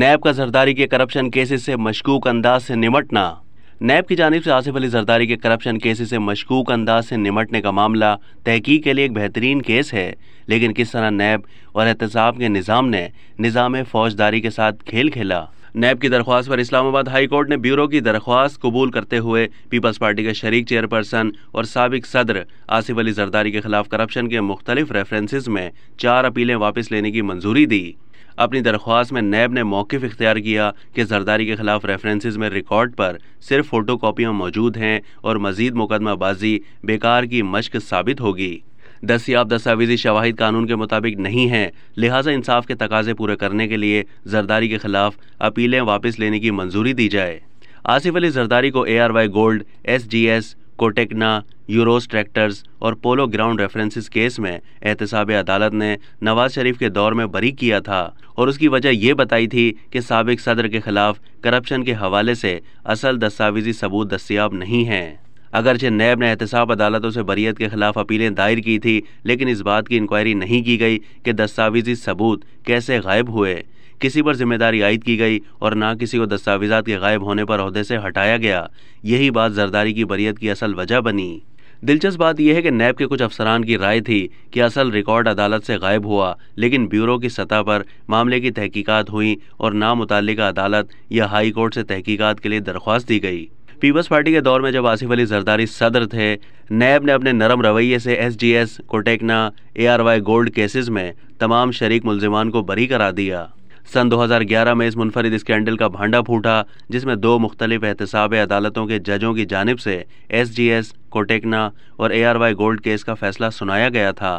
नैब का जरदारी के corruption cases से मशकूक अंदाज से निमटना नैब की जानब से आसिफ अली जरदारी के करप्शन केसेस से मशकूक अंदाज से निमटने का मामला तहकीक के लिए एक बेहतरीन केस है लेकिन किस तरह नैब और एहतसाब के निज़ाम ने निज़ाम फौजदारी के साथ खेल खेला नैब की दरख्वास्त पर इस्लामाबाद हाई कोर्ट ने ब्यूरो की दरख्वास्त कबूल करते हुए पीपल्स पार्टी के शरीक चेयरपर्सन और सबक सदर आसिफ अली जरदारी के खिलाफ करप्शन के मुख्तलिफ रेफरेंसेज में चार अपीलें वापस लेने की मंजूरी दी अपनी दरख्वास्त में नैब ने मौकफ इख्तियार किया कि जरदारी के खिलाफ रेफरेंसेज में रिकॉर्ड पर सिर्फ फ़ोटो कापियाँ मौजूद हैं और मजीद मुकदमाबाजी बेकार की मशक साबित होगी दस्याब दस्तावेजी शवाहिद कानून के मुताबिक नहीं हैं लिहाजा इंसाफ के तकाजे पूरे करने के लिए जरदारी के खिलाफ अपीलें वापस लेने की मंजूरी दी जाए आसिफ अली जरदारी को A R Y gold S G S Cotecna Ursus tractors और पोलो ग्राउंड रेफरेंसेस केस में एहतसाब अदालत ने नवाज शरीफ के दौर में बरी किया था और उसकी वजह यह बताई थी कि सबक सदर के खिलाफ करप्शन के हवाले से असल दस्तावेजी सबूत दस्तियाब नहीं हैं अगरचे नैब ने एहतसाब अदालतों से बरीत के खिलाफ अपीलें दायर की थी लेकिन इस बात की इंक्वायरी नहीं की गई कि दस्तावेजी सबूत कैसे गायब हुए किसी पर जिम्मेदारी आयद की गई और ना किसी को दस्तावेजा के गायब होने पर अहदे से हटाया गया यही बात जरदारी की बरीत की असल वजह बनी दिलचस्प बात यह है कि नैब के कुछ अफसरान की राय थी कि असल रिकॉर्ड अदालत से गायब हुआ लेकिन ब्यूरो की सतह पर मामले की तहकीकात हुई और मुतल अदालत या हाई कोर्ट से तहकीकात के लिए दरख्वास्त दी गई पीपल्स पार्टी के दौर में जब आसिफ अली जरदारी सदर थे नैब ने अपने नरम रवैये से S G S Cotecna A R Y gold cases में तमाम शरीक मुलजमान को बरी करा दिया सन 2011 में इस मुनफरद स्कैंडल का भांडा फूटा जिसमें दो मुख्तलिफ एहतसाब अदालतों के जजों की जानब से एस जी एस कोटेकना और A R Y gold case का फैसला सुनाया गया था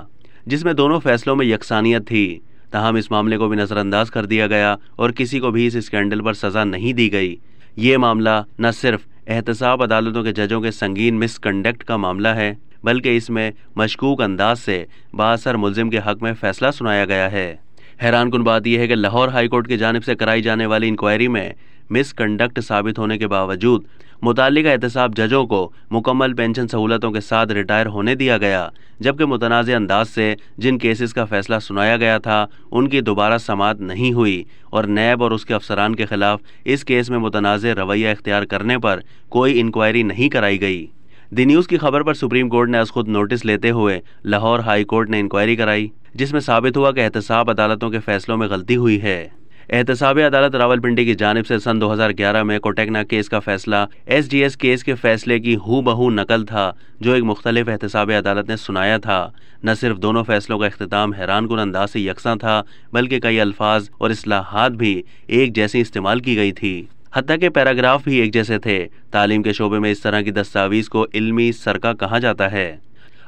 जिसमें दोनों फैसलों में यकसानियत थी तहम इस मामले को भी नज़रअंदाज कर दिया गया और किसी को भी इस स्कैंडल पर सज़ा नहीं दी गई ये मामला न सिर्फ एहतसाब अदालतों के जजों के संगीन मिसकंडक्ट का मामला है बल्कि इसमें मशकूक अंदाज से बासर मुलजिम के हक में फैसला सुनाया गया है हैरान कन बात यह है कि लाहौर हाईकोर्ट की जानब से कराई जाने वाली इंक्वायरी में मिसकंडक्ट साबित होने के बावजूद मुतल एहतसाब जजों को मुकम्मल पेंशन सहूलतों के साथ रिटायर होने दिया गया जबकि मुतनाज़ अंदाज से जिन केसेस का फैसला सुनाया गया था उनकी दोबारा समात नहीं हुई और नैब और उसके अफसरान के खिलाफ इस केस में मुतनाज़ रवैया इख्तियार करने पर कोई इंक्वायरी नहीं कराई गई दी न्यूज़ की खबर पर सुप्रीम कोर्ट ने आज खुद नोटिस लेते हुए लाहौर हाई कोर्ट ने इंक्वायरी कराई जिसमें साबित हुआ कि एहतसाब अदालतों के फैसलों में गलती हुई है एहतसाब अदालत रावलपिंडी की जानब से सन 2011 में कोटेकना केस का फैसला एस डी एस केस के फैसले की हु बहू नकल था जो एक मुख्तलिफ एहतसाब अदालत ने सुनाया था न सिर्फ दोनों फैसलों का अख्ताम हैरान कन अंदाज से यकसा था बल्कि कई अल्फाज और असलाहत भी एक जैसी इस्तेमाल की गई थी हती के पैराग्राफ भी एक जैसे थे तालीम के शोबे में इस तरह की दस्तावीज़ को इलमी सरका कहा जाता है